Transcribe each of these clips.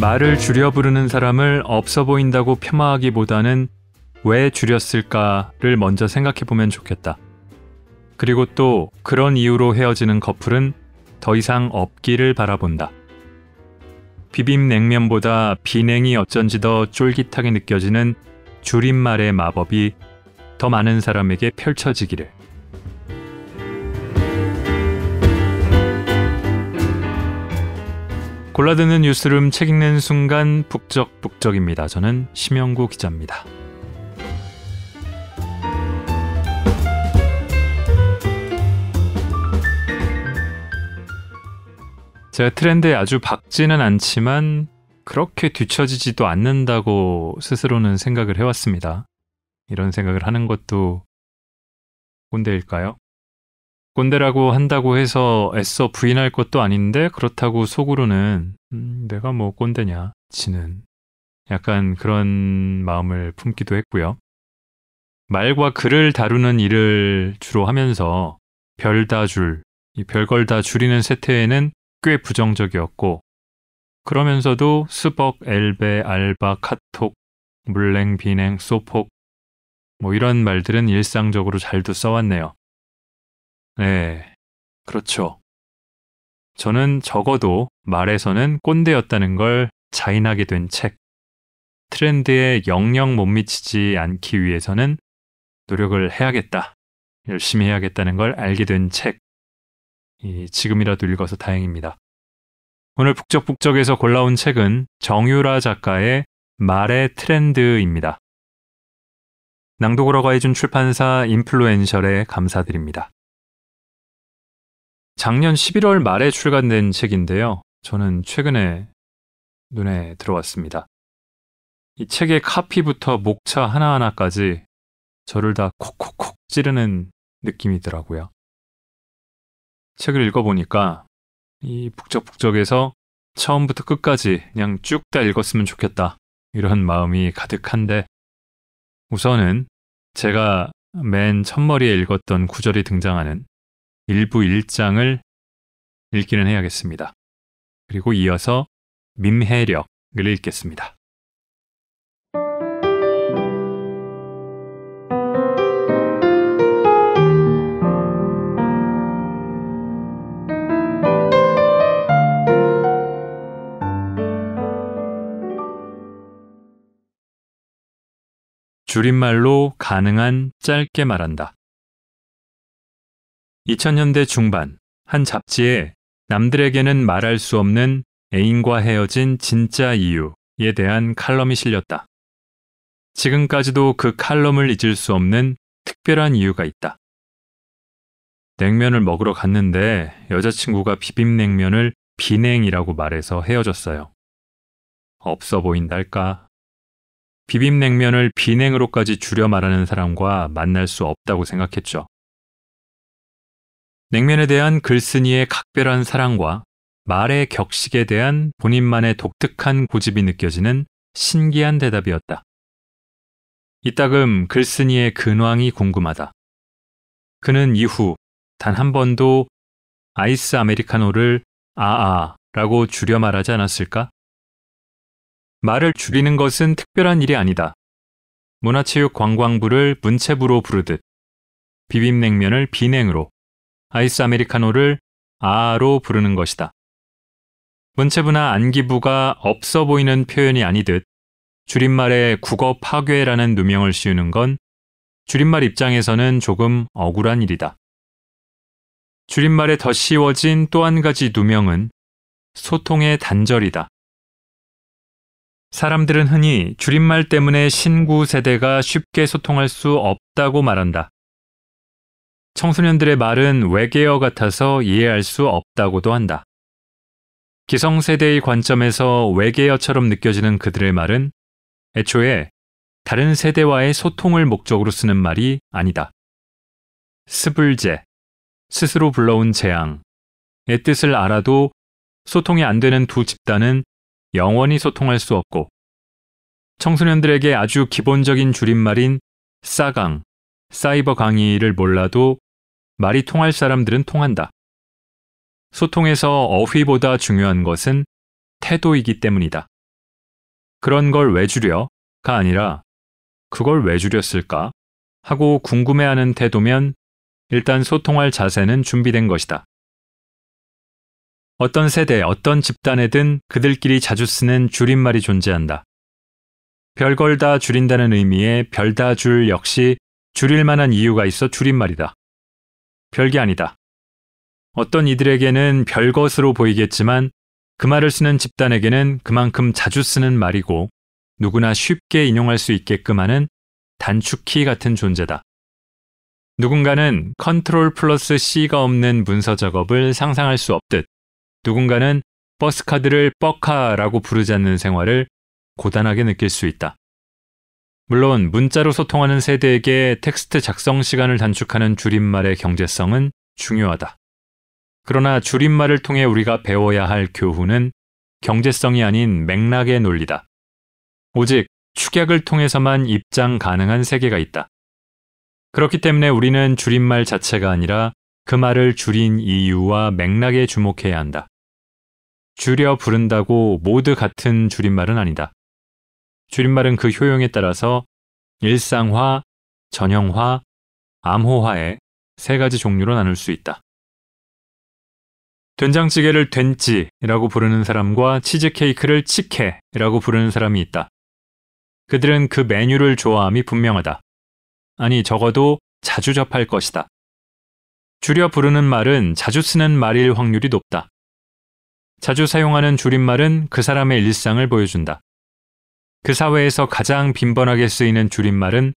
말을 줄여 부르는 사람을 없어 보인다고 폄하하기보다는 왜 줄였을까를 먼저 생각해 보면 좋겠다. 그리고 또 그런 이유로 헤어지는 커플은 더 이상 없기를 바라본다. 비빔냉면보다 비냉이 어쩐지 더 쫄깃하게 느껴지는 줄임말의 마법이 더 많은 사람에게 펼쳐지기를. 골라드는 뉴스룸 책 읽는 순간 북적북적입니다. 저는 심영구 기자입니다. 제가 트렌드에 아주 박지는 않지만 그렇게 뒤처지지도 않는다고 스스로는 생각을 해왔습니다. 이런 생각을 하는 것도 꼰대일까요? 꼰대라고 한다고 해서 애써 부인할 것도 아닌데 그렇다고 속으로는 음, 내가 뭐 꼰대냐 지는 약간 그런 마음을 품기도 했고요. 말과 글을 다루는 일을 주로 하면서 별다줄, 이 별걸 다 줄이는 세태에는 꽤 부정적이었고 그러면서도 스벅, 엘베, 알바, 카톡, 물냉, 비냉, 소폭 뭐 이런 말들은 일상적으로 잘도 써왔네요. 네, 그렇죠. 저는 적어도 말에서는 꼰대였다는 걸 자인하게 된 책. 트렌드에 영영 못 미치지 않기 위해서는 노력을 해야겠다. 열심히 해야겠다는 걸 알게 된 책. 이, 지금이라도 읽어서 다행입니다. 오늘 북적북적에서 골라온 책은 정유라 작가의 말의 트렌드입니다. 낭독으로 가해준 출판사 인플루엔셜에 감사드립니다. 작년 11월 말에 출간된 책인데요. 저는 최근에 눈에 들어왔습니다. 이 책의 카피부터 목차 하나하나까지 저를 다 콕콕콕 찌르는 느낌이더라고요. 책을 읽어보니까 이 북적북적에서 처음부터 끝까지 그냥 쭉 다 읽었으면 좋겠다. 이런 마음이 가득한데 우선은 제가 맨 첫머리에 읽었던 구절이 등장하는 일부 1장을 읽기는 해야겠습니다. 그리고 이어서 민해력을 읽겠습니다. 줄임말로 가능한 짧게 말한다. 2000년대 중반 한 잡지에 남들에게는 말할 수 없는 애인과 헤어진 진짜 이유에 대한 칼럼이 실렸다. 지금까지도 그 칼럼을 잊을 수 없는 특별한 이유가 있다. 냉면을 먹으러 갔는데 여자친구가 비빔냉면을 비냉이라고 말해서 헤어졌어요. 없어 보인달까? 비빔냉면을 비냉으로까지 줄여 말하는 사람과 만날 수 없다고 생각했죠. 냉면에 대한 글쓴이의 각별한 사랑과 말의 격식에 대한 본인만의 독특한 고집이 느껴지는 신기한 대답이었다. 이따금 글쓴이의 근황이 궁금하다. 그는 이후 단 한 번도 아이스 아메리카노를 아아 라고 줄여 말하지 않았을까? 말을 줄이는 것은 특별한 일이 아니다. 문화체육 관광부를 문체부로 부르듯 비빔냉면을 비냉으로 아이스 아메리카노를 아로 부르는 것이다. 문체부나 안기부가 없어 보이는 표현이 아니듯 줄임말에 국어 파괴라는 누명을 씌우는 건 줄임말 입장에서는 조금 억울한 일이다. 줄임말에 더 씌워진 또 한 가지 누명은 소통의 단절이다. 사람들은 흔히 줄임말 때문에 신구 세대가 쉽게 소통할 수 없다고 말한다. 청소년들의 말은 외계어 같아서 이해할 수 없다고도 한다. 기성세대의 관점에서 외계어처럼 느껴지는 그들의 말은 애초에 다른 세대와의 소통을 목적으로 쓰는 말이 아니다. 스불제, 스스로 불러온 재앙의 뜻을 알아도 소통이 안 되는 두 집단은 영원히 소통할 수 없고 청소년들에게 아주 기본적인 줄임말인 싸강, 사이버 강의를 몰라도 말이 통할 사람들은 통한다. 소통에서 어휘보다 중요한 것은 태도이기 때문이다. 그런 걸 왜 줄여?가 아니라 그걸 왜 줄였을까? 하고 궁금해하는 태도면 일단 소통할 자세는 준비된 것이다. 어떤 세대, 어떤 집단에든 그들끼리 자주 쓰는 줄임말이 존재한다. 별걸 다 줄인다는 의미의 별다줄 역시 줄일 만한 이유가 있어 줄임말이다. 별게 아니다. 어떤 이들에게는 별것으로 보이겠지만 그 말을 쓰는 집단에게는 그만큼 자주 쓰는 말이고 누구나 쉽게 인용할 수 있게끔 하는 단축키 같은 존재다. 누군가는 컨트롤 플러스 C가 없는 문서 작업을 상상할 수 없듯 누군가는 버스카드를 뻑카라고 부르지 않는 생활을 고단하게 느낄 수 있다. 물론 문자로 소통하는 세대에게 텍스트 작성 시간을 단축하는 줄임말의 경제성은 중요하다. 그러나 줄임말을 통해 우리가 배워야 할 교훈은 경제성이 아닌 맥락의 논리다. 오직 축약을 통해서만 입장 가능한 세계가 있다. 그렇기 때문에 우리는 줄임말 자체가 아니라 그 말을 줄인 이유와 맥락에 주목해야 한다. 줄여 부른다고 모두 같은 줄임말은 아니다. 줄임말은 그 효용에 따라서 일상화, 전형화, 암호화의 세 가지 종류로 나눌 수 있다. 된장찌개를 된찌라고 부르는 사람과 치즈케이크를 치케라고 부르는 사람이 있다. 그들은 그 메뉴를 좋아함이 분명하다. 아니, 적어도 자주 접할 것이다. 줄여 부르는 말은 자주 쓰는 말일 확률이 높다. 자주 사용하는 줄임말은 그 사람의 일상을 보여준다. 그 사회에서 가장 빈번하게 쓰이는 줄임말은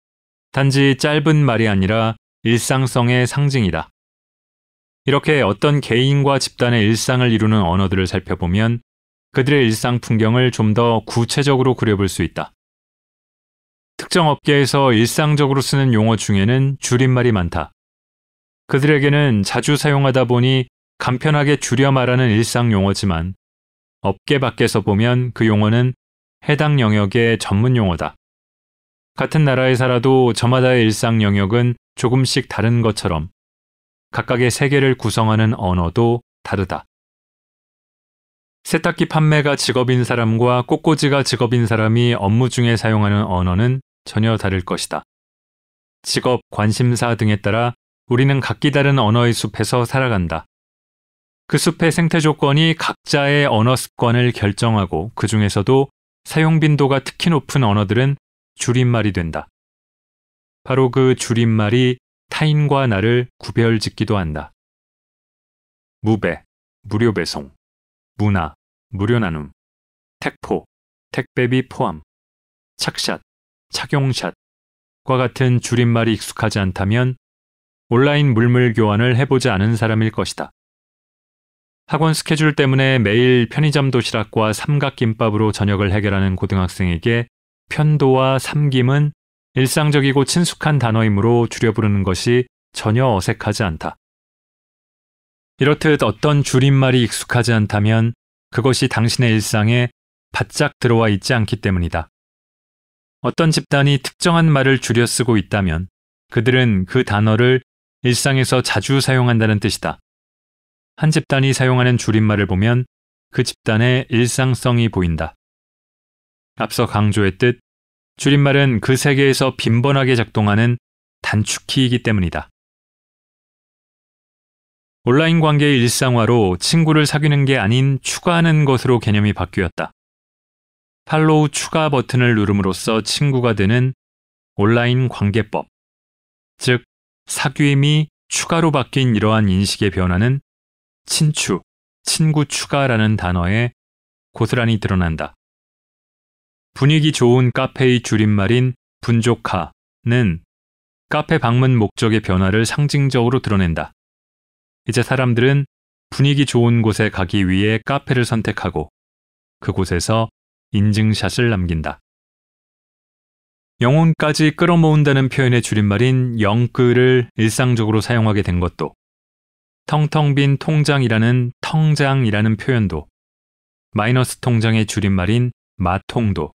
단지 짧은 말이 아니라 일상성의 상징이다. 이렇게 어떤 개인과 집단의 일상을 이루는 언어들을 살펴보면 그들의 일상 풍경을 좀 더 구체적으로 그려볼 수 있다. 특정 업계에서 일상적으로 쓰는 용어 중에는 줄임말이 많다. 그들에게는 자주 사용하다 보니 간편하게 줄여 말하는 일상 용어지만 업계 밖에서 보면 그 용어는 해당 영역의 전문 용어다. 같은 나라에 살아도 저마다의 일상 영역은 조금씩 다른 것처럼 각각의 세계를 구성하는 언어도 다르다. 세탁기 판매가 직업인 사람과 꽃꽂이가 직업인 사람이 업무 중에 사용하는 언어는 전혀 다를 것이다. 직업, 관심사 등에 따라 우리는 각기 다른 언어의 숲에서 살아간다. 그 숲의 생태 조건이 각자의 언어 습관을 결정하고 그 중에서도 사용 빈도가 특히 높은 언어들은 줄임말이 된다. 바로 그 줄임말이 타인과 나를 구별 짓기도 한다. 무배, 무료 배송, 문화, 무료 나눔, 택포, 택배비 포함, 착샷, 착용샷과 같은 줄임말이 익숙하지 않다면 온라인 물물 교환을 해보지 않은 사람일 것이다. 학원 스케줄 때문에 매일 편의점 도시락과 삼각김밥으로 저녁을 해결하는 고등학생에게 편도와 삼김은 일상적이고 친숙한 단어이므로 줄여 부르는 것이 전혀 어색하지 않다. 이렇듯 어떤 줄임말이 익숙하지 않다면 그것이 당신의 일상에 바짝 들어와 있지 않기 때문이다. 어떤 집단이 특정한 말을 줄여 쓰고 있다면 그들은 그 단어를 일상에서 자주 사용한다는 뜻이다. 한 집단이 사용하는 줄임말을 보면 그 집단의 일상성이 보인다. 앞서 강조했듯 줄임말은 그 세계에서 빈번하게 작동하는 단축키이기 때문이다. 온라인 관계의 일상화로 친구를 사귀는 게 아닌 추가하는 것으로 개념이 바뀌었다. 팔로우 추가 버튼을 누름으로써 친구가 되는 온라인 관계법. 즉, 사귐이 추가로 바뀐 이러한 인식의 변화는 친추, 친구 추가라는 단어에 고스란히 드러난다. 분위기 좋은 카페의 줄임말인 분조카는 카페 방문 목적의 변화를 상징적으로 드러낸다. 이제 사람들은 분위기 좋은 곳에 가기 위해 카페를 선택하고 그곳에서 인증샷을 남긴다. 영혼까지 끌어모은다는 표현의 줄임말인 영끌을 일상적으로 사용하게 된 것도 텅텅 빈 통장이라는 텅장이라는 표현도 마이너스 통장의 줄임말인 마통도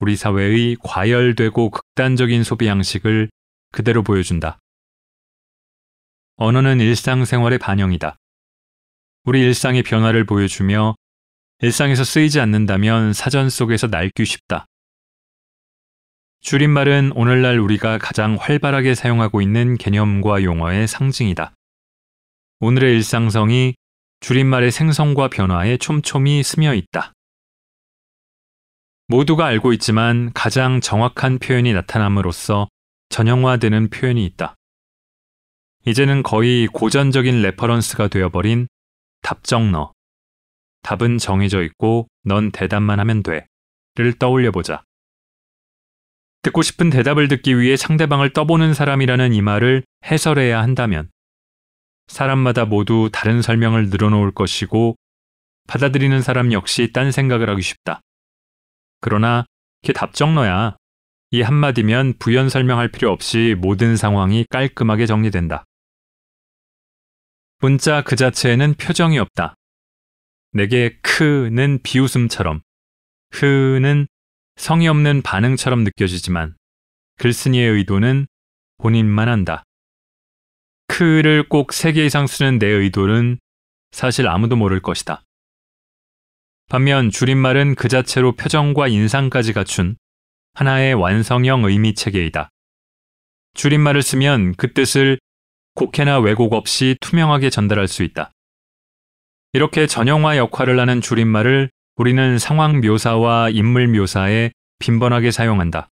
우리 사회의 과열되고 극단적인 소비 양식을 그대로 보여준다. 언어는 일상생활의 반영이다. 우리 일상의 변화를 보여주며 일상에서 쓰이지 않는다면 사전 속에서 낡기 쉽다. 줄임말은 오늘날 우리가 가장 활발하게 사용하고 있는 개념과 용어의 상징이다. 오늘의 일상성이 줄임말의 생성과 변화에 촘촘히 스며 있다. 모두가 알고 있지만 가장 정확한 표현이 나타남으로써 전형화되는 표현이 있다. 이제는 거의 고전적인 레퍼런스가 되어버린 답정너. 답은 정해져 있고 넌 대답만 하면 돼. 를 떠올려보자. 듣고 싶은 대답을 듣기 위해 상대방을 떠보는 사람이라는 이 말을 해설해야 한다면 사람마다 모두 다른 설명을 늘어놓을 것이고 받아들이는 사람 역시 딴 생각을 하기 쉽다. 그러나 그게 답정너야. 이 한마디면 부연 설명할 필요 없이 모든 상황이 깔끔하게 정리된다. 문자 그 자체에는 표정이 없다. 내게 크는 비웃음처럼, 흐는 성의 없는 반응처럼 느껴지지만 글쓴이의 의도는 본인만 한다. 마크를꼭 3개 이상 쓰는 내 의도는 사실 아무도 모를 것이다. 반면 줄임말은 그 자체로 표정과 인상까지 갖춘 하나의 완성형 의미 체계이다. 줄임말을 쓰면 그 뜻을 곡해나 왜곡 없이 투명하게 전달할 수 있다. 이렇게 전형화 역할을 하는 줄임말을 우리는 상황 묘사와 인물 묘사에 빈번하게 사용한다.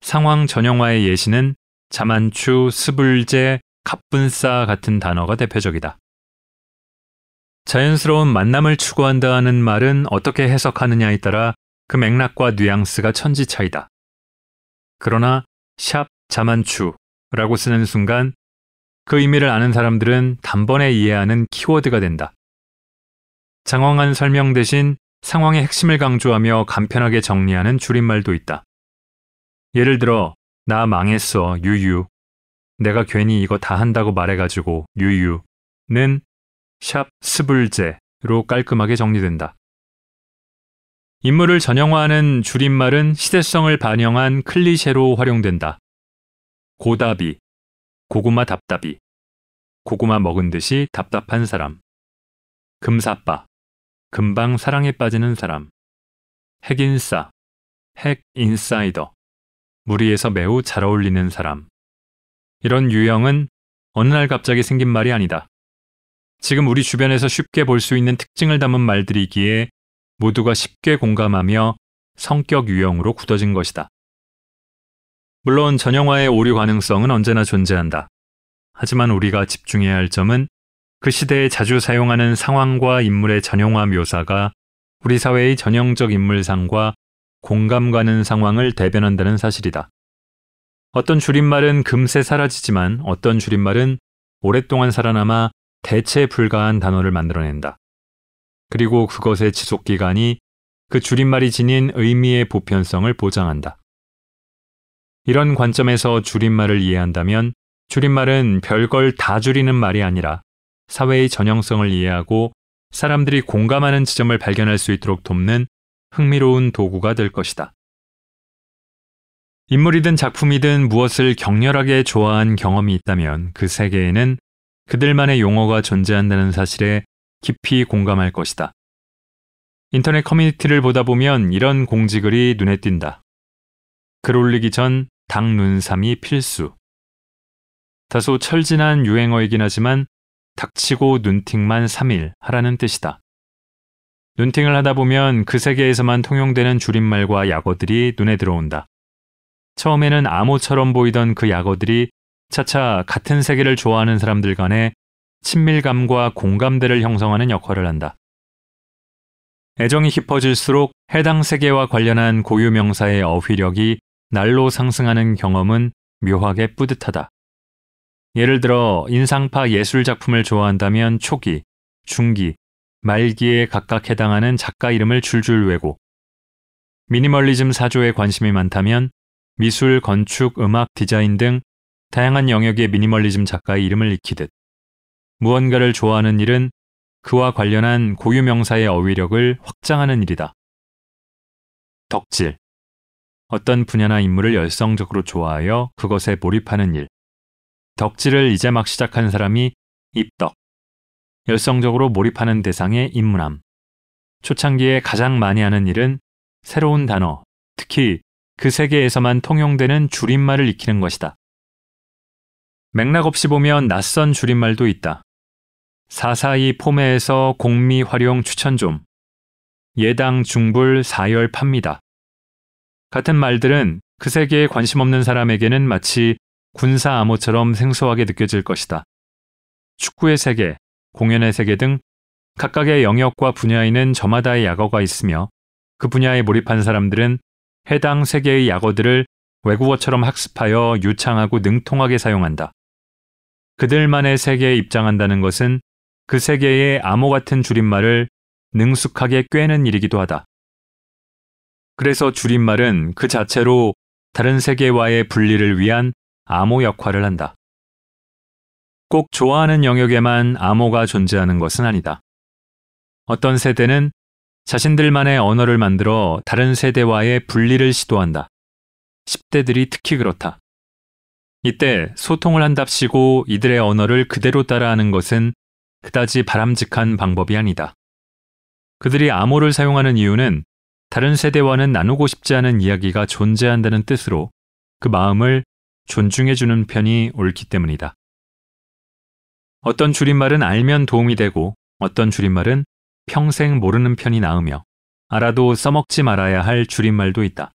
상황 전형화의 예시는 자만추, 스불제, 갑분싸 같은 단어가 대표적이다. 자연스러운 만남을 추구한다 하는 말은 어떻게 해석하느냐에 따라 그 맥락과 뉘앙스가 천지 차이다. 그러나 샵 자만추라고 쓰는 순간 그 의미를 아는 사람들은 단번에 이해하는 키워드가 된다. 장황한 설명 대신 상황의 핵심을 강조하며 간편하게 정리하는 줄임말도 있다. 예를 들어, 나 망했어, 유유. 내가 괜히 이거 다 한다고 말해가지고 유유는 샵 스불제로 깔끔하게 정리된다. 인물을 전형화하는 줄임말은 시대성을 반영한 클리셰로 활용된다. 고다비, 고구마 답답이, 고구마 먹은 듯이 답답한 사람, 금사빠, 금방 사랑에 빠지는 사람, 핵인싸, 핵인사이더, 무리에서 매우 잘 어울리는 사람, 이런 유형은 어느 날 갑자기 생긴 말이 아니다. 지금 우리 주변에서 쉽게 볼 수 있는 특징을 담은 말들이기에 모두가 쉽게 공감하며 성격 유형으로 굳어진 것이다. 물론 전형화의 오류 가능성은 언제나 존재한다. 하지만 우리가 집중해야 할 점은 그 시대에 자주 사용하는 상황과 인물의 전형화 묘사가 우리 사회의 전형적 인물상과 공감 가는 상황을 대변한다는 사실이다. 어떤 줄임말은 금세 사라지지만 어떤 줄임말은 오랫동안 살아남아 대체 불가한 단어를 만들어낸다. 그리고 그것의 지속 기간이 그 줄임말이 지닌 의미의 보편성을 보장한다. 이런 관점에서 줄임말을 이해한다면 줄임말은 별걸 다 줄이는 말이 아니라 사회의 전형성을 이해하고 사람들이 공감하는 지점을 발견할 수 있도록 돕는 흥미로운 도구가 될 것이다. 인물이든 작품이든 무엇을 격렬하게 좋아한 경험이 있다면 그 세계에는 그들만의 용어가 존재한다는 사실에 깊이 공감할 것이다. 인터넷 커뮤니티를 보다 보면 이런 공지글이 눈에 띈다. 글 올리기 전 닭눈삼이 필수. 다소 철진한 유행어이긴 하지만 닥치고 눈팅만 3일 하라는 뜻이다. 눈팅을 하다 보면 그 세계에서만 통용되는 줄임말과 약어들이 눈에 들어온다. 처음에는 암호처럼 보이던 그 약어들이 차차 같은 세계를 좋아하는 사람들 간의 친밀감과 공감대를 형성하는 역할을 한다. 애정이 깊어질수록 해당 세계와 관련한 고유 명사의 어휘력이 날로 상승하는 경험은 묘하게 뿌듯하다. 예를 들어 인상파 예술 작품을 좋아한다면 초기, 중기, 말기에 각각 해당하는 작가 이름을 줄줄 외고 미니멀리즘 사조에 관심이 많다면 미술, 건축, 음악, 디자인 등 다양한 영역의 미니멀리즘 작가의 이름을 익히듯 무언가를 좋아하는 일은 그와 관련한 고유 명사의 어휘력을 확장하는 일이다. 덕질. 어떤 분야나 인물을 열성적으로 좋아하여 그것에 몰입하는 일. 덕질을 이제 막 시작한 사람이 입덕. 열성적으로 몰입하는 대상에 입문함. 초창기에 가장 많이 하는 일은 새로운 단어, 특히 그 세계에서만 통용되는 줄임말을 익히는 것이다. 맥락 없이 보면 낯선 줄임말도 있다. 사사이 포매에서 공미 활용 추천 좀. 예당 중불 사열 팝니다. 같은 말들은 그 세계에 관심 없는 사람에게는 마치 군사 암호처럼 생소하게 느껴질 것이다. 축구의 세계, 공연의 세계 등 각각의 영역과 분야에는 저마다의 약어가 있으며 그 분야에 몰입한 사람들은 해당 세계의 약어들을 외국어처럼 학습하여 유창하고 능통하게 사용한다. 그들만의 세계에 입장한다는 것은 그 세계의 암호 같은 줄임말을 능숙하게 꿰는 일이기도 하다. 그래서 줄임말은 그 자체로 다른 세계와의 분리를 위한 암호 역할을 한다. 꼭 좋아하는 영역에만 암호가 존재하는 것은 아니다. 어떤 세대는 자신들만의 언어를 만들어 다른 세대와의 분리를 시도한다. 10대들이 특히 그렇다. 이때 소통을 한답시고 이들의 언어를 그대로 따라하는 것은 그다지 바람직한 방법이 아니다. 그들이 암호를 사용하는 이유는 다른 세대와는 나누고 싶지 않은 이야기가 존재한다는 뜻으로 그 마음을 존중해주는 편이 옳기 때문이다. 어떤 줄임말은 알면 도움이 되고 어떤 줄임말은 평생 모르는 편이 나으며 알아도 써먹지 말아야 할 줄임말도 있다.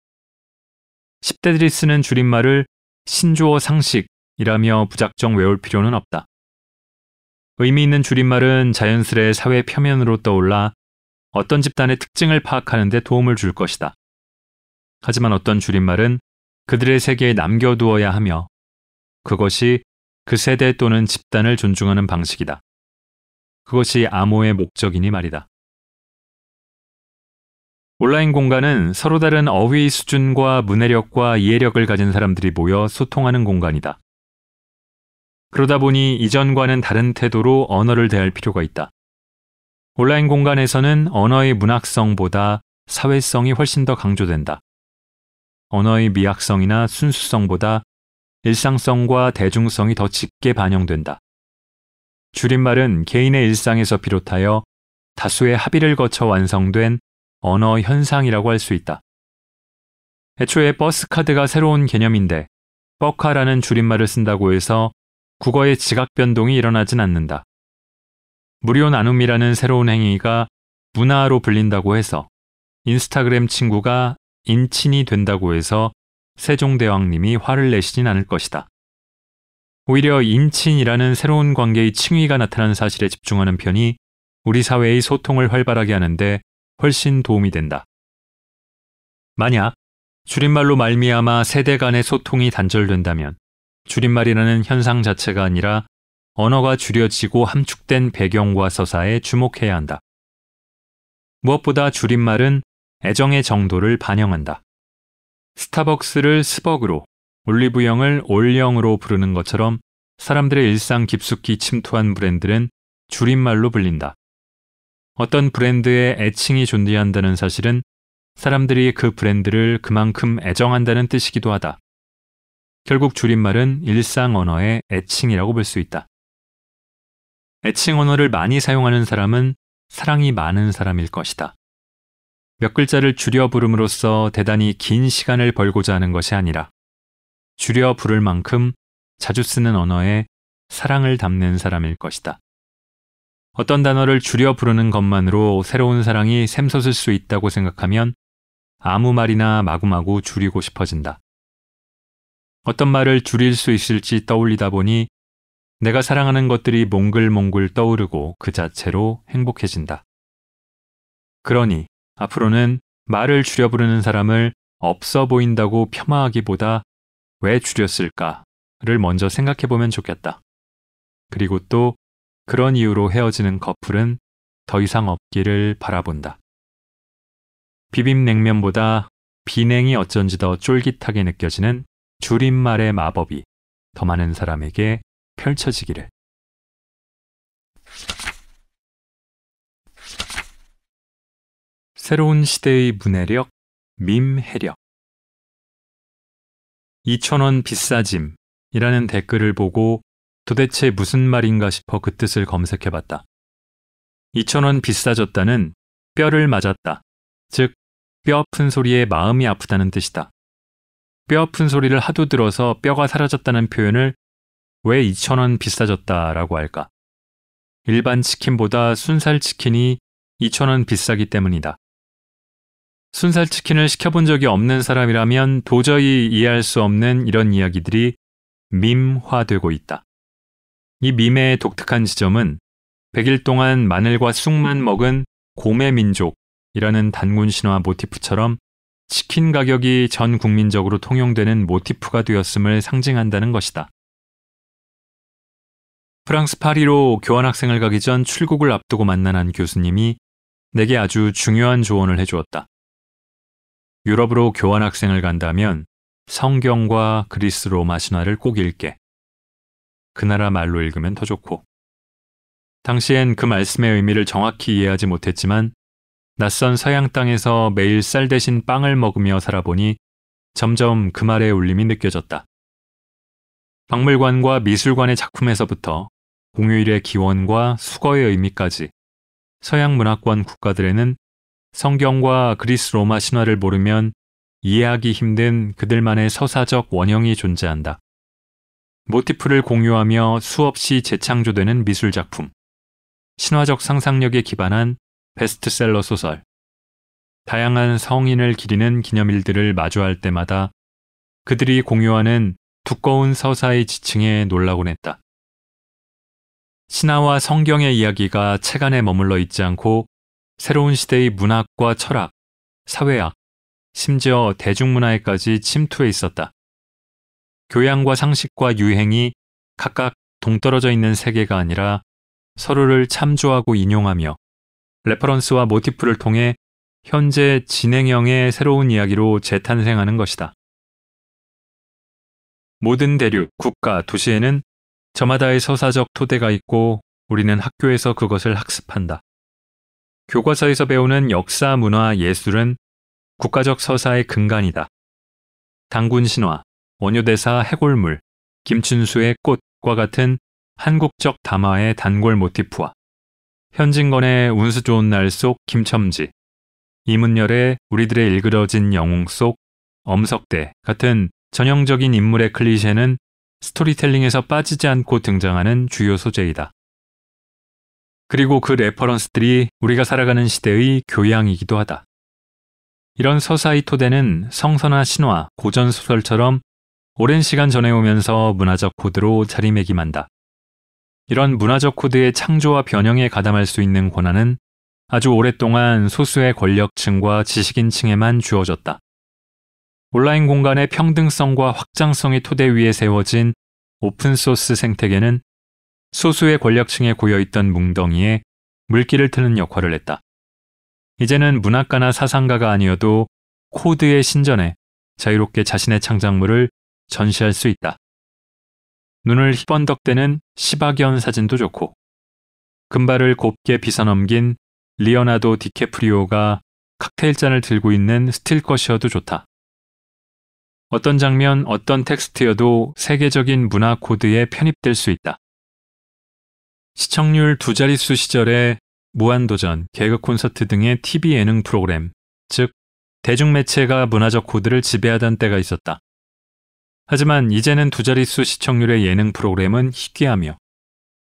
10대들이 쓰는 줄임말을 신조어 상식이라며 부작정 외울 필요는 없다. 의미 있는 줄임말은 자연스레 사회 표면으로 떠올라 어떤 집단의 특징을 파악하는 데 도움을 줄 것이다. 하지만 어떤 줄임말은 그들의 세계에 남겨두어야 하며 그것이 그 세대 또는 집단을 존중하는 방식이다. 그것이 암호의 목적이니 말이다. 온라인 공간은 서로 다른 어휘 수준과 문해력과 이해력을 가진 사람들이 모여 소통하는 공간이다. 그러다 보니 이전과는 다른 태도로 언어를 대할 필요가 있다. 온라인 공간에서는 언어의 문학성보다 사회성이 훨씬 더 강조된다. 언어의 미학성이나 순수성보다 일상성과 대중성이 더 짙게 반영된다. 줄임말은 개인의 일상에서 비롯하여 다수의 합의를 거쳐 완성된 언어 현상이라고 할 수 있다. 애초에 버스카드가 새로운 개념인데 버카라는 줄임말을 쓴다고 해서 국어의 지각 변동이 일어나진 않는다. 무료 나눔이라는 새로운 행위가 문화로 불린다고 해서 인스타그램 친구가 인친이 된다고 해서 세종대왕님이 화를 내시진 않을 것이다. 오히려 인친이라는 새로운 관계의 칭의가 나타나는 사실에 집중하는 편이 우리 사회의 소통을 활발하게 하는데 훨씬 도움이 된다. 만약 줄임말로 말미암아 세대 간의 소통이 단절된다면 줄임말이라는 현상 자체가 아니라 언어가 줄여지고 함축된 배경과 서사에 주목해야 한다. 무엇보다 줄임말은 애정의 정도를 반영한다. 스타벅스를 스벅으로 올리브영을 올영으로 부르는 것처럼 사람들의 일상 깊숙이 침투한 브랜드는 줄임말로 불린다. 어떤 브랜드의 애칭이 존재한다는 사실은 사람들이 그 브랜드를 그만큼 애정한다는 뜻이기도 하다. 결국 줄임말은 일상 언어의 애칭이라고 볼 수 있다. 애칭 언어를 많이 사용하는 사람은 사랑이 많은 사람일 것이다. 몇 글자를 줄여 부름으로써 대단히 긴 시간을 벌고자 하는 것이 아니라 줄여 부를 만큼 자주 쓰는 언어에 사랑을 담는 사람일 것이다. 어떤 단어를 줄여 부르는 것만으로 새로운 사랑이 샘솟을 수 있다고 생각하면 아무 말이나 마구마구 줄이고 싶어진다. 어떤 말을 줄일 수 있을지 떠올리다 보니 내가 사랑하는 것들이 몽글몽글 떠오르고 그 자체로 행복해진다. 그러니 앞으로는 말을 줄여 부르는 사람을 없어 보인다고 폄하하기보다 왜 줄였을까를 먼저 생각해 보면 좋겠다. 그리고 또 그런 이유로 헤어지는 커플은 더 이상 없기를 바라본다. 비빔냉면보다 비냉이 어쩐지 더 쫄깃하게 느껴지는 줄임말의 마법이 더 많은 사람에게 펼쳐지기를. 새로운 시대의 문해력, 밈해력. 2천원 비싸짐이라는 댓글을 보고 도대체 무슨 말인가 싶어 그 뜻을 검색해봤다. 2천원 비싸졌다는 뼈를 맞았다. 즉, 뼈 아픈 소리에 마음이 아프다는 뜻이다. 뼈 아픈 소리를 하도 들어서 뼈가 사라졌다는 표현을 왜 2천원 비싸졌다라고 할까? 일반 치킨보다 순살 치킨이 2천원 비싸기 때문이다. 순살 치킨을 시켜본 적이 없는 사람이라면 도저히 이해할 수 없는 이런 이야기들이 밈화되고 있다. 이 밈의 독특한 지점은 100일 동안 마늘과 쑥만 먹은 고매 민족이라는 단군 신화 모티프처럼 치킨 가격이 전 국민적으로 통용되는 모티프가 되었음을 상징한다는 것이다. 프랑스 파리로 교환학생을 가기 전 출국을 앞두고 만난 한 교수님이 내게 아주 중요한 조언을 해주었다. 유럽으로 교환학생을 간다면 성경과 그리스 로마 신화를 꼭 읽게. 그 나라 말로 읽으면 더 좋고. 당시엔 그 말씀의 의미를 정확히 이해하지 못했지만 낯선 서양 땅에서 매일 쌀 대신 빵을 먹으며 살아보니 점점 그 말의 울림이 느껴졌다. 박물관과 미술관의 작품에서부터 공휴일의 기원과 수거의 의미까지 서양 문화권 국가들에는 성경과 그리스 로마 신화를 모르면 이해하기 힘든 그들만의 서사적 원형이 존재한다. 모티프를 공유하며 수없이 재창조되는 미술작품. 신화적 상상력에 기반한 베스트셀러 소설. 다양한 성인을 기리는 기념일들을 마주할 때마다 그들이 공유하는 두꺼운 서사의 지층에 놀라곤 했다. 신화와 성경의 이야기가 책 안에 머물러 있지 않고 새로운 시대의 문학과 철학, 사회학, 심지어 대중문화에까지 침투해 있었다. 교양과 상식과 유행이 각각 동떨어져 있는 세계가 아니라 서로를 참조하고 인용하며 레퍼런스와 모티프를 통해 현재 진행형의 새로운 이야기로 재탄생하는 것이다. 모든 대륙, 국가, 도시에는 저마다의 서사적 토대가 있고 우리는 학교에서 그것을 학습한다. 교과서에서 배우는 역사, 문화, 예술은 국가적 서사의 근간이다. 당군 신화, 원효대사 해골물, 김춘수의 꽃과 같은 한국적 담화의 단골 모티프와 현진건의 운수 좋은 날 속 김첨지, 이문열의 우리들의 일그러진 영웅 속 엄석대 같은 전형적인 인물의 클리셰는 스토리텔링에서 빠지지 않고 등장하는 주요 소재이다. 그리고 그 레퍼런스들이 우리가 살아가는 시대의 교양이기도 하다. 이런 서사의 토대는 성서나 신화, 고전소설처럼 오랜 시간 전해오면서 문화적 코드로 자리매김한다. 이런 문화적 코드의 창조와 변형에 가담할 수 있는 권한은 아주 오랫동안 소수의 권력층과 지식인층에만 주어졌다. 온라인 공간의 평등성과 확장성의 토대 위에 세워진 오픈소스 생태계는 소수의 권력층에 고여있던 뭉덩이에 물기를 트는 역할을 했다. 이제는 문학가나 사상가가 아니어도 코드의 신전에 자유롭게 자신의 창작물을 전시할 수 있다. 눈을 희번덕대는 시바견 사진도 좋고 금발을 곱게 빗어넘긴 리어나도 디케프리오가 칵테일 잔을 들고 있는 스틸 것이어도 좋다. 어떤 장면, 어떤 텍스트여도 세계적인 문화 코드에 편입될 수 있다. 시청률 두 자릿수 시절에 무한도전, 개그 콘서트 등의 TV 예능 프로그램, 즉 대중매체가 문화적 코드를 지배하던 때가 있었다. 하지만 이제는 두 자릿수 시청률의 예능 프로그램은 희귀하며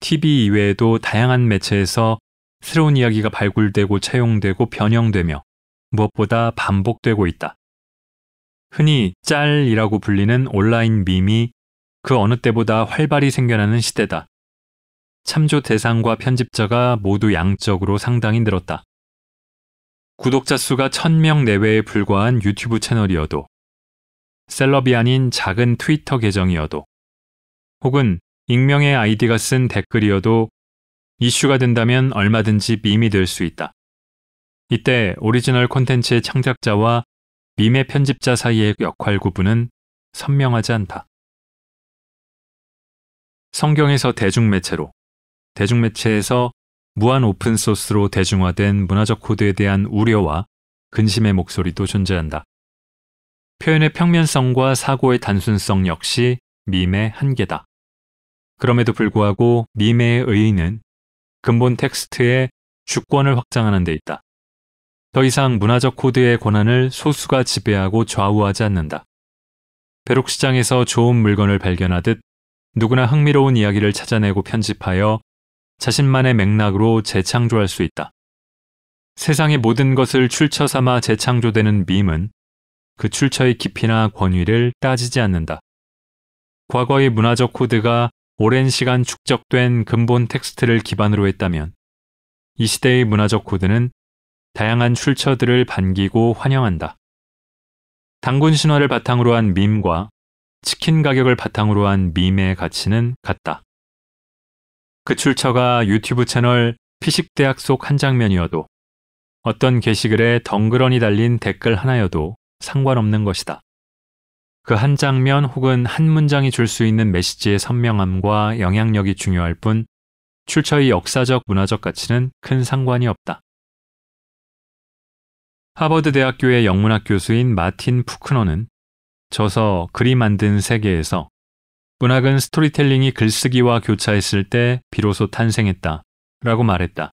TV 이외에도 다양한 매체에서 새로운 이야기가 발굴되고 채용되고 변형되며 무엇보다 반복되고 있다. 흔히 짤이라고 불리는 온라인 밈이 그 어느 때보다 활발히 생겨나는 시대다. 참조 대상과 편집자가 모두 양적으로 상당히 늘었다. 구독자 수가 1000명 내외에 불과한 유튜브 채널이어도 셀럽이 아닌 작은 트위터 계정이어도 혹은 익명의 아이디가 쓴 댓글이어도 이슈가 된다면 얼마든지 밈이 될 수 있다. 이때 오리지널 콘텐츠의 창작자와 밈의 편집자 사이의 역할 구분은 선명하지 않다. 성경에서 대중매체로 대중매체에서 무한 오픈소스로 대중화된 문화적 코드에 대한 우려와 근심의 목소리도 존재한다. 표현의 평면성과 사고의 단순성 역시 밈의 한계다. 그럼에도 불구하고 밈의 의의는 근본 텍스트의 주권을 확장하는 데 있다. 더 이상 문화적 코드의 권한을 소수가 지배하고 좌우하지 않는다. 벼룩시장에서 좋은 물건을 발견하듯 누구나 흥미로운 이야기를 찾아내고 편집하여 자신만의 맥락으로 재창조할 수 있다. 세상의 모든 것을 출처 삼아 재창조되는 밈은 그 출처의 깊이나 권위를 따지지 않는다. 과거의 문화적 코드가 오랜 시간 축적된 근본 텍스트를 기반으로 했다면 이 시대의 문화적 코드는 다양한 출처들을 반기고 환영한다. 당군 신화를 바탕으로 한 밈과 치킨 가격을 바탕으로 한 밈의 가치는 같다. 그 출처가 유튜브 채널 피식대학 속 한 장면이어도 어떤 게시글에 덩그러니 달린 댓글 하나여도 상관없는 것이다. 그 한 장면 혹은 한 문장이 줄 수 있는 메시지의 선명함과 영향력이 중요할 뿐 출처의 역사적 문화적 가치는 큰 상관이 없다. 하버드 대학교의 영문학 교수인 마틴 푸크너는 저서 그리 만든 세계에서 문학은 스토리텔링이 글쓰기와 교차했을 때 비로소 탄생했다. 라고 말했다.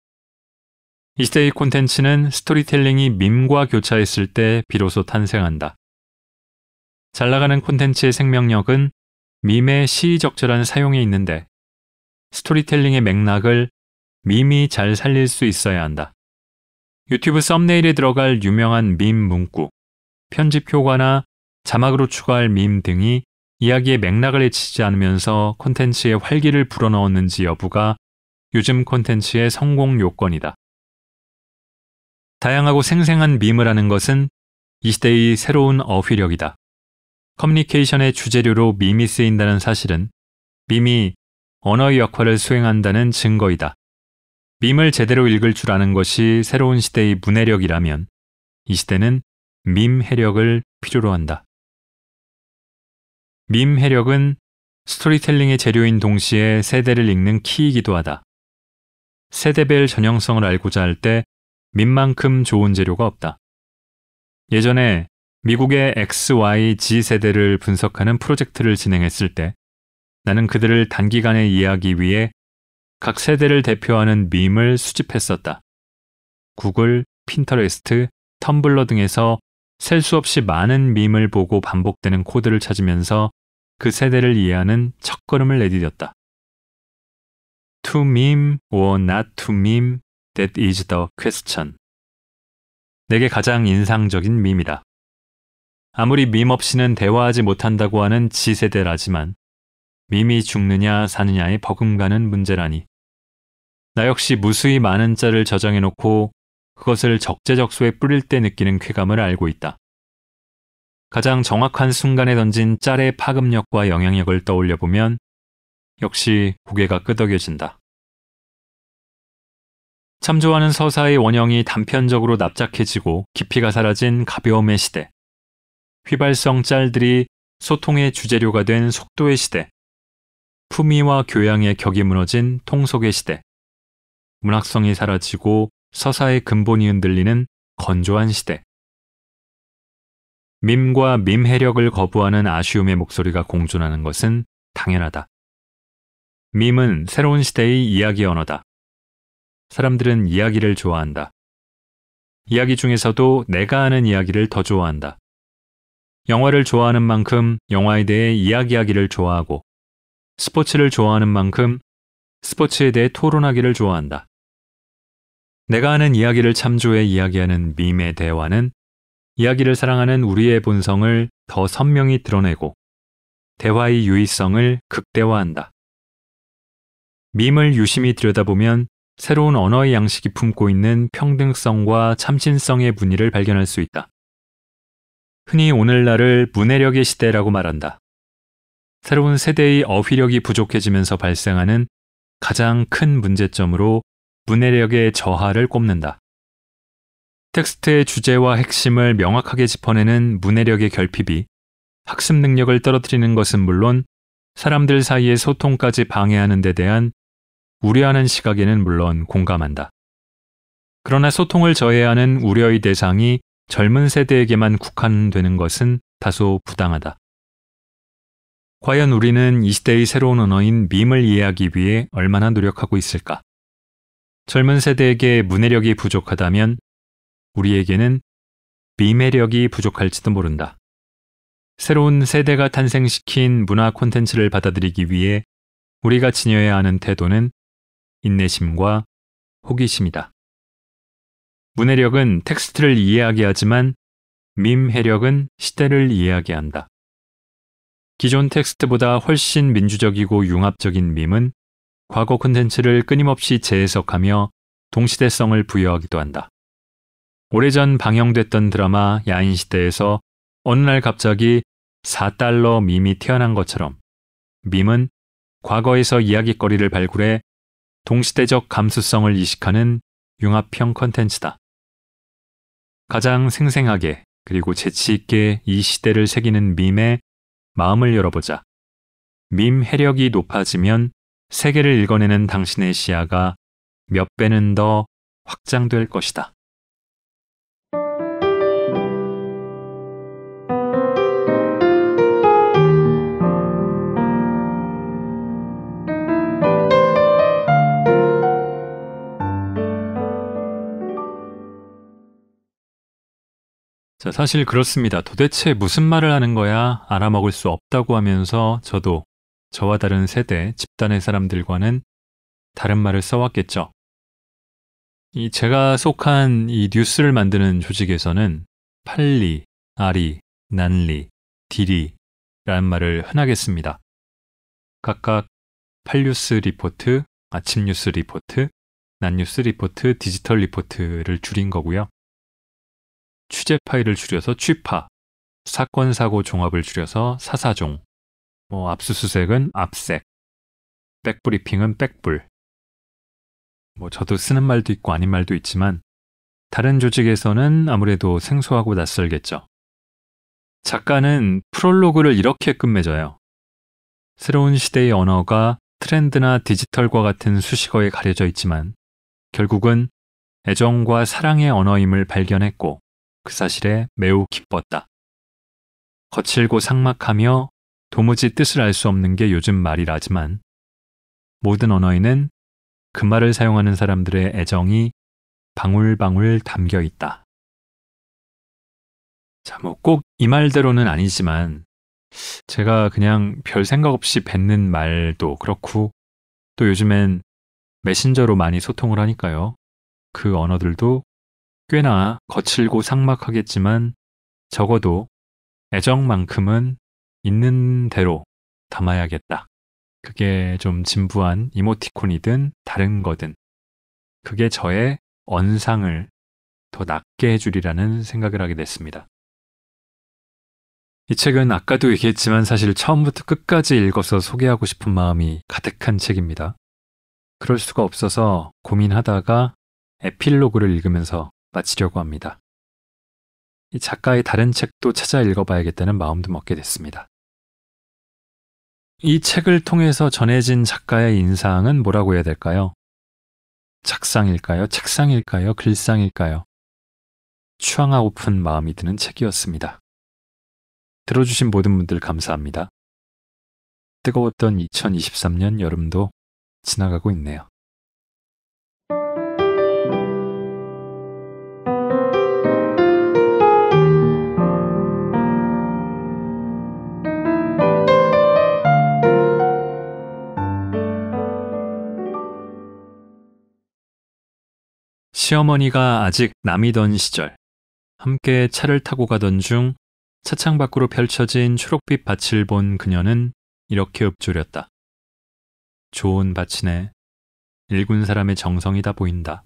이스테이 콘텐츠는 스토리텔링이 밈과 교차했을 때 비로소 탄생한다. 잘 나가는 콘텐츠의 생명력은 밈의 시의적절한 사용에 있는데 스토리텔링의 맥락을 밈이 잘 살릴 수 있어야 한다. 유튜브 썸네일에 들어갈 유명한 밈 문구, 편집 효과나 자막으로 추가할 밈 등이 이야기의 맥락을 해치지 않으면서 콘텐츠의 활기를 불어넣었는지 여부가 요즘 콘텐츠의 성공 요건이다. 다양하고 생생한 밈을 하는 것은 이 시대의 새로운 어휘력이다. 커뮤니케이션의 주재료로 밈이 쓰인다는 사실은 밈이 언어의 역할을 수행한다는 증거이다. 밈을 제대로 읽을 줄 아는 것이 새로운 시대의 문해력이라면 이 시대는 밈 해력을 필요로 한다. 밈 해력은 스토리텔링의 재료인 동시에 세대를 읽는 키이기도 하다. 세대별 전형성을 알고자 할 때 밈만큼 좋은 재료가 없다. 예전에 미국의 X, Y, Z 세대를 분석하는 프로젝트를 진행했을 때 나는 그들을 단기간에 이해하기 위해 각 세대를 대표하는 밈을 수집했었다. 구글, 핀터레스트, 텀블러 등에서 셀 수 없이 많은 밈을 보고 반복되는 코드를 찾으면서 그 세대를 이해하는 첫걸음을 내디뎠다. To meme or not to meme, that is the question. 내게 가장 인상적인 밈이다. 아무리 밈 없이는 대화하지 못한다고 하는 지세대라지만 밈이 죽느냐 사느냐의 버금가는 문제라니. 나 역시 무수히 많은 자를 저장해놓고 그것을 적재적소에 뿌릴 때 느끼는 쾌감을 알고 있다. 가장 정확한 순간에 던진 짤의 파급력과 영향력을 떠올려 보면 역시 고개가 끄덕여진다. 참조하는 서사의 원형이 단편적으로 납작해지고 깊이가 사라진 가벼움의 시대. 휘발성 짤들이 소통의 주재료가 된 속도의 시대. 품위와 교양의 격이 무너진 통속의 시대. 문학성이 사라지고 서사의 근본이 흔들리는 건조한 시대. 밈과 밈 해력을 거부하는 아쉬움의 목소리가 공존하는 것은 당연하다. 밈은 새로운 시대의 이야기 언어다. 사람들은 이야기를 좋아한다. 이야기 중에서도 내가 하는 이야기를 더 좋아한다. 영화를 좋아하는 만큼 영화에 대해 이야기하기를 좋아하고 스포츠를 좋아하는 만큼 스포츠에 대해 토론하기를 좋아한다. 내가 하는 이야기를 참조해 이야기하는 밈의 대화는 이야기를 사랑하는 우리의 본성을 더 선명히 드러내고 대화의 유의성을 극대화한다. 밈을 유심히 들여다보면 새로운 언어의 양식이 품고 있는 평등성과 참신성의 무늬를 발견할 수 있다. 흔히 오늘날을 문해력의 시대라고 말한다. 새로운 세대의 어휘력이 부족해지면서 발생하는 가장 큰 문제점으로 문해력의 저하를 꼽는다. 텍스트의 주제와 핵심을 명확하게 짚어내는 문해력의 결핍이 학습 능력을 떨어뜨리는 것은 물론 사람들 사이의 소통까지 방해하는 데 대한 우려하는 시각에는 물론 공감한다. 그러나 소통을 저해하는 우려의 대상이 젊은 세대에게만 국한되는 것은 다소 부당하다. 과연 우리는 이 시대의 새로운 언어인 밈을 이해하기 위해 얼마나 노력하고 있을까? 젊은 세대에게 문해력이 부족하다면 우리에게는 미매력이 부족할지도 모른다. 새로운 세대가 탄생시킨 문화 콘텐츠를 받아들이기 위해 우리가 지녀야 하는 태도는 인내심과 호기심이다. 문해력은 텍스트를 이해하게 하지만 밈해력은 시대를 이해하게 한다. 기존 텍스트보다 훨씬 민주적이고 융합적인 밈은 과거 콘텐츠를 끊임없이 재해석하며 동시대성을 부여하기도 한다. 오래전 방영됐던 드라마 야인시대에서 어느 날 갑자기 4달러 밈이 태어난 것처럼 밈은 과거에서 이야기거리를 발굴해 동시대적 감수성을 이식하는 융합형 컨텐츠다. 가장 생생하게 그리고 재치있게 이 시대를 새기는 밈의 마음을 열어보자. 밈 해력이 높아지면 세계를 읽어내는 당신의 시야가 몇 배는 더 확장될 것이다. 자, 사실 그렇습니다. 도대체 무슨 말을 하는 거야? 알아먹을 수 없다고 하면서 저도 저와 다른 세대, 집단의 사람들과는 다른 말을 써왔겠죠. 이 제가 속한 이 뉴스를 만드는 조직에서는 팔리, 아리, 난리, 디리라는 말을 흔하게 씁니다. 각각 팔뉴스 리포트, 아침 뉴스 리포트, 난뉴스 리포트, 디지털 리포트를 줄인 거고요. 취재 파일을 줄여서 취파, 사건 사고 종합을 줄여서 사사종, 뭐 압수수색은 압색, 백브리핑은 백불. 뭐 저도 쓰는 말도 있고 아닌 말도 있지만 다른 조직에서는 아무래도 생소하고 낯설겠죠. 작가는 프롤로그를 이렇게 끝맺어요. 새로운 시대의 언어가 트렌드나 디지털과 같은 수식어에 가려져 있지만 결국은 애정과 사랑의 언어임을 발견했고 그 사실에 매우 기뻤다. 거칠고 상막하며 도무지 뜻을 알 수 없는 게 요즘 말이라지만 모든 언어에는 그 말을 사용하는 사람들의 애정이 방울방울 담겨 있다. 자, 뭐 꼭 이 말대로는 아니지만 제가 그냥 별 생각 없이 뱉는 말도 그렇고 또 요즘엔 메신저로 많이 소통을 하니까요. 그 언어들도 꽤나 거칠고 상막하겠지만 적어도 애정만큼은 있는 대로 담아야겠다. 그게 좀 진부한 이모티콘이든 다른 거든 그게 저의 언상을 더 낮게 해주리라는 생각을 하게 됐습니다. 이 책은 아까도 얘기했지만 사실 처음부터 끝까지 읽어서 소개하고 싶은 마음이 가득한 책입니다. 그럴 수가 없어서 고민하다가 에필로그를 읽으면서 마치려고 합니다. 이 작가의 다른 책도 찾아 읽어봐야겠다는 마음도 먹게 됐습니다. 이 책을 통해서 전해진 작가의 인상은 뭐라고 해야 될까요? 작상일까요? 책상일까요? 글상일까요? 추앙하고픈 마음이 드는 책이었습니다. 들어주신 모든 분들 감사합니다. 뜨거웠던 2023년 여름도 지나가고 있네요. 시어머니가 아직 남이던 시절 함께 차를 타고 가던 중 차창 밖으로 펼쳐진 초록빛 밭을 본 그녀는 이렇게 읊조렸다. 좋은 밭이네. 일군 사람의 정성이다 보인다.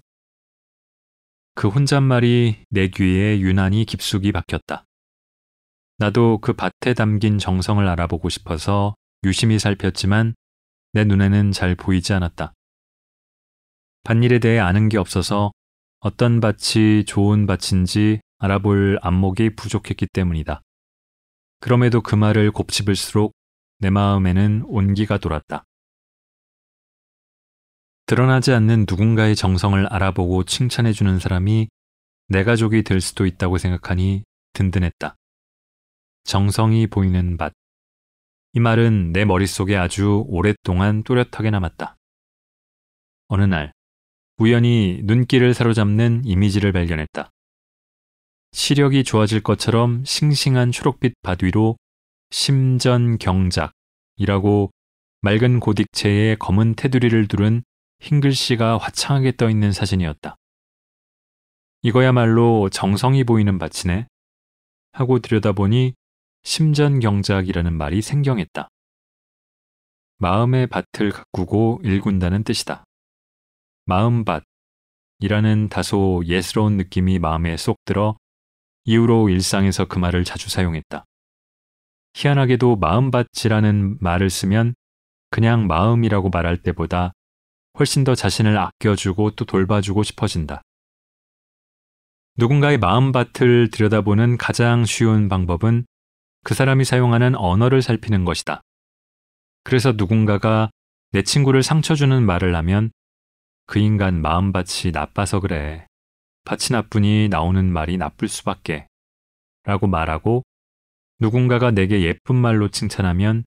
그 혼잣말이 내 귀에 유난히 깊숙이 박혔다. 나도 그 밭에 담긴 정성을 알아보고 싶어서 유심히 살폈지만 내 눈에는 잘 보이지 않았다. 밭일에 대해 아는 게 없어서 어떤 밭이 좋은 밭인지 알아볼 안목이 부족했기 때문이다. 그럼에도 그 말을 곱씹을수록 내 마음에는 온기가 돌았다. 드러나지 않는 누군가의 정성을 알아보고 칭찬해주는 사람이 내 가족이 될 수도 있다고 생각하니 든든했다. 정성이 보이는 밭. 이 말은 내 머릿속에 아주 오랫동안 또렷하게 남았다. 어느 날, 우연히 눈길을 사로잡는 이미지를 발견했다. 시력이 좋아질 것처럼 싱싱한 초록빛 밭 위로 심전경작이라고 맑은 고딕체에 검은 테두리를 두른 흰 글씨가 화창하게 떠 있는 사진이었다. 이거야말로 정성이 보이는 밭이네. 하고 들여다보니 심전경작이라는 말이 생경했다. 마음의 밭을 가꾸고 일군다는 뜻이다. 마음밭이라는 다소 예스러운 느낌이 마음에 쏙 들어 이후로 일상에서 그 말을 자주 사용했다. 희한하게도 마음밭이라는 말을 쓰면 그냥 마음이라고 말할 때보다 훨씬 더 자신을 아껴주고 또 돌봐주고 싶어진다. 누군가의 마음밭을 들여다보는 가장 쉬운 방법은 그 사람이 사용하는 언어를 살피는 것이다. 그래서 누군가가 내 친구를 상처주는 말을 하면 그 인간 마음밭이 나빠서 그래. 밭이 나쁘니 나오는 말이 나쁠 수밖에. 라고 말하고 누군가가 내게 예쁜 말로 칭찬하면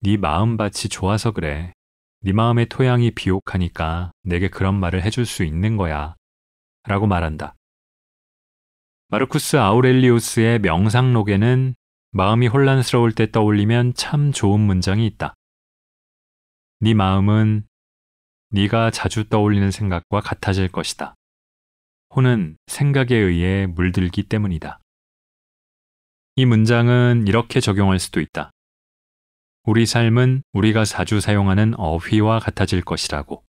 네 마음밭이 좋아서 그래. 네 마음의 토양이 비옥하니까 내게 그런 말을 해줄 수 있는 거야. 라고 말한다. 마르쿠스 아우렐리우스의 명상록에는 마음이 혼란스러울 때 떠올리면 참 좋은 문장이 있다. 네 마음은 네가 자주 떠올리는 생각과 같아질 것이다. 혼은 생각에 의해 물들기 때문이다. 이 문장은 이렇게 적용할 수도 있다. 우리 삶은 우리가 자주 사용하는 어휘와 같아질 것이라고.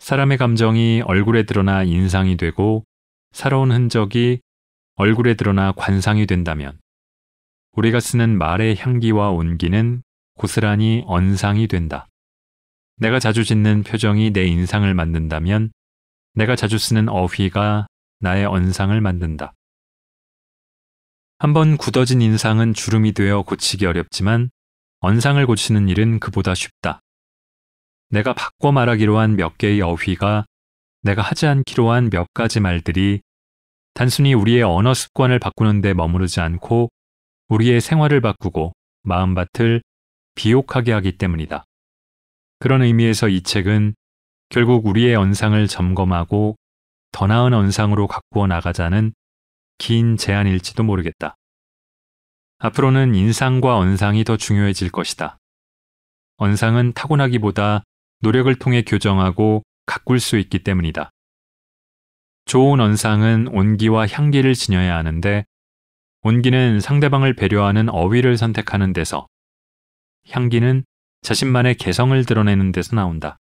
사람의 감정이 얼굴에 드러나 인상이 되고 살아온 흔적이 얼굴에 드러나 관상이 된다면 우리가 쓰는 말의 향기와 온기는 고스란히 언상이 된다. 내가 자주 짓는 표정이 내 인상을 만든다면 내가 자주 쓰는 어휘가 나의 언상을 만든다. 한번 굳어진 인상은 주름이 되어 고치기 어렵지만 언상을 고치는 일은 그보다 쉽다. 내가 바꿔 말하기로 한 몇 개의 어휘가 내가 하지 않기로 한 몇 가지 말들이 단순히 우리의 언어 습관을 바꾸는데 머무르지 않고 우리의 생활을 바꾸고 마음밭을 비옥하게 하기 때문이다. 그런 의미에서 이 책은 결국 우리의 언상을 점검하고 더 나은 언상으로 가꾸어 나가자는 긴 제안일지도 모르겠다. 앞으로는 인상과 언상이 더 중요해질 것이다. 언상은 타고나기보다 노력을 통해 교정하고 가꿀 수 있기 때문이다. 좋은 언상은 온기와 향기를 지녀야 하는데 온기는 상대방을 배려하는 어휘를 선택하는 데서 향기는 자신만의 개성을 드러내는 데서 나온다.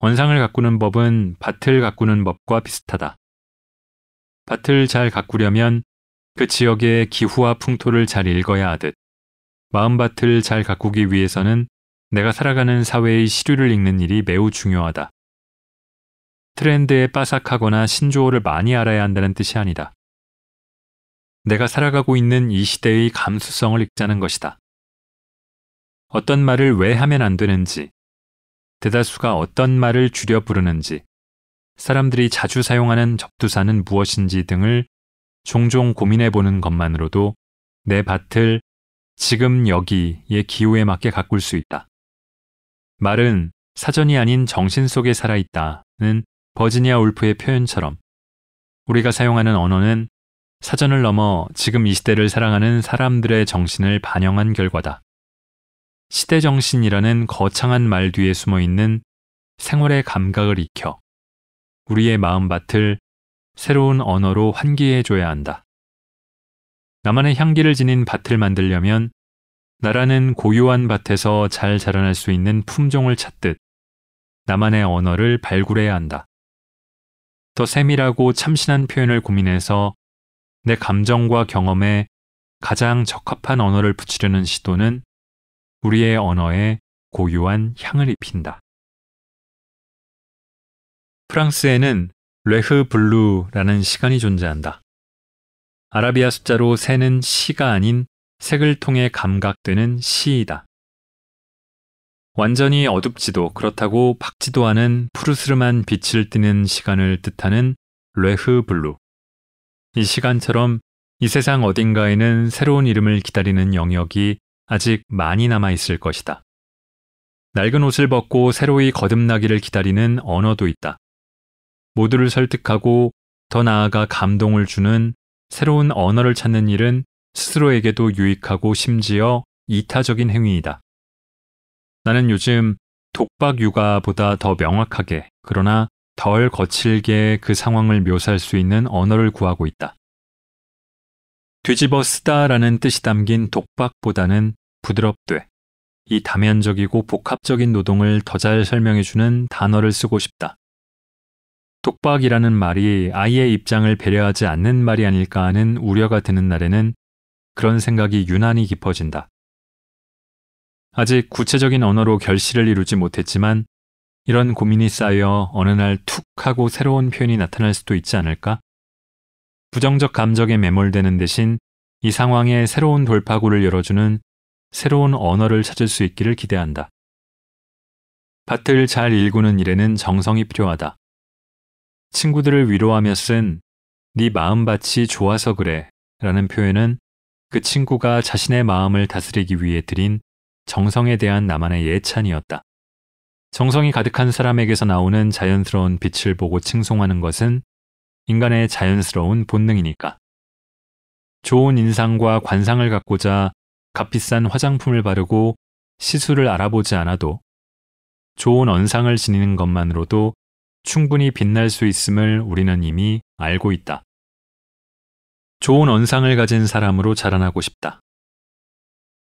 원상을 가꾸는 법은 밭을 가꾸는 법과 비슷하다. 밭을 잘 가꾸려면 그 지역의 기후와 풍토를 잘 읽어야 하듯 마음밭을 잘 가꾸기 위해서는 내가 살아가는 사회의 시류를 읽는 일이 매우 중요하다. 트렌드에 빠삭하거나 신조어를 많이 알아야 한다는 뜻이 아니다. 내가 살아가고 있는 이 시대의 감수성을 읽자는 것이다. 어떤 말을 왜 하면 안 되는지, 대다수가 어떤 말을 줄여 부르는지, 사람들이 자주 사용하는 접두사는 무엇인지 등을 종종 고민해 보는 것만으로도 내 밭을 지금 여기의 기호에 맞게 가꿀 수 있다. 말은 사전이 아닌 정신 속에 살아있다는 버지니아 울프의 표현처럼 우리가 사용하는 언어는 사전을 넘어 지금 이 시대를 사랑하는 사람들의 정신을 반영한 결과다. 시대 정신이라는 거창한 말 뒤에 숨어 있는 생활의 감각을 익혀 우리의 마음밭을 새로운 언어로 환기해 줘야 한다. 나만의 향기를 지닌 밭을 만들려면 나라는 고요한 밭에서 잘 자라날 수 있는 품종을 찾듯 나만의 언어를 발굴해야 한다. 더 세밀하고 참신한 표현을 고민해서 내 감정과 경험에 가장 적합한 언어를 붙이려는 시도는 우리의 언어에 고유한 향을 입힌다. 프랑스에는 레흐 블루라는 시간이 존재한다. 아라비아 숫자로 새는 시가 아닌 색을 통해 감각되는 시이다. 완전히 어둡지도 그렇다고 밝지도 않은 푸르스름한 빛을 띠는 시간을 뜻하는 레흐 블루. 이 시간처럼 이 세상 어딘가에는 새로운 이름을 기다리는 영역이 아직 많이 남아 있을 것이다. 낡은 옷을 벗고 새로이 거듭나기를 기다리는 언어도 있다. 모두를 설득하고 더 나아가 감동을 주는 새로운 언어를 찾는 일은 스스로에게도 유익하고 심지어 이타적인 행위이다. 나는 요즘 독박 육아보다 더 명확하게 그러나 덜 거칠게 그 상황을 묘사할 수 있는 언어를 구하고 있다. 뒤집어 쓰다라는 뜻이 담긴 독박보다는 부드럽되 이 다면적이고 복합적인 노동을 더 잘 설명해주는 단어를 쓰고 싶다. 독박이라는 말이 아이의 입장을 배려하지 않는 말이 아닐까 하는 우려가 드는 날에는 그런 생각이 유난히 깊어진다. 아직 구체적인 언어로 결실을 이루지 못했지만 이런 고민이 쌓여 어느 날 툭 하고 새로운 표현이 나타날 수도 있지 않을까? 부정적 감정에 매몰되는 대신 이 상황에 새로운 돌파구를 열어주는 새로운 언어를 찾을 수 있기를 기대한다. 밭을 잘 일구는 일에는 정성이 필요하다. 친구들을 위로하며 쓴 네 마음밭이 좋아서 그래 라는 표현은 그 친구가 자신의 마음을 다스리기 위해 드린 정성에 대한 나만의 예찬이었다. 정성이 가득한 사람에게서 나오는 자연스러운 빛을 보고 칭송하는 것은 인간의 자연스러운 본능이니까. 좋은 인상과 관상을 갖고자 값비싼 화장품을 바르고 시술을 알아보지 않아도 좋은 언상을 지니는 것만으로도 충분히 빛날 수 있음을 우리는 이미 알고 있다. 좋은 언상을 가진 사람으로 자라나고 싶다.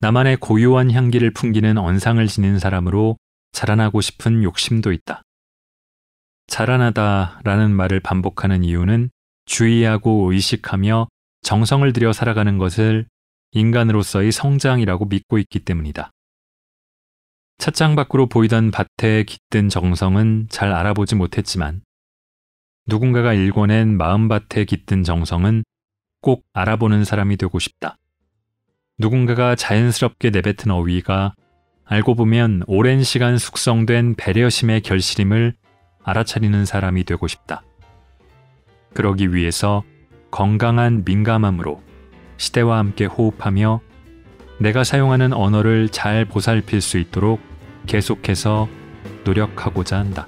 나만의 고유한 향기를 풍기는 언상을 지닌 사람으로 자라나고 싶은 욕심도 있다. 자라나다라는 말을 반복하는 이유는 주의하고 의식하며 정성을 들여 살아가는 것을 인간으로서의 성장이라고 믿고 있기 때문이다. 찻장 밖으로 보이던 밭에 깃든 정성은 잘 알아보지 못했지만 누군가가 일궈낸 마음밭에 깃든 정성은 꼭 알아보는 사람이 되고 싶다. 누군가가 자연스럽게 내뱉은 어휘가 알고 보면 오랜 시간 숙성된 배려심의 결실임을 알아차리는 사람이 되고 싶다. 그러기 위해서 건강한 민감함으로 시대와 함께 호흡하며 내가 사용하는 언어를 잘 보살필 수 있도록 계속해서 노력하고자 한다.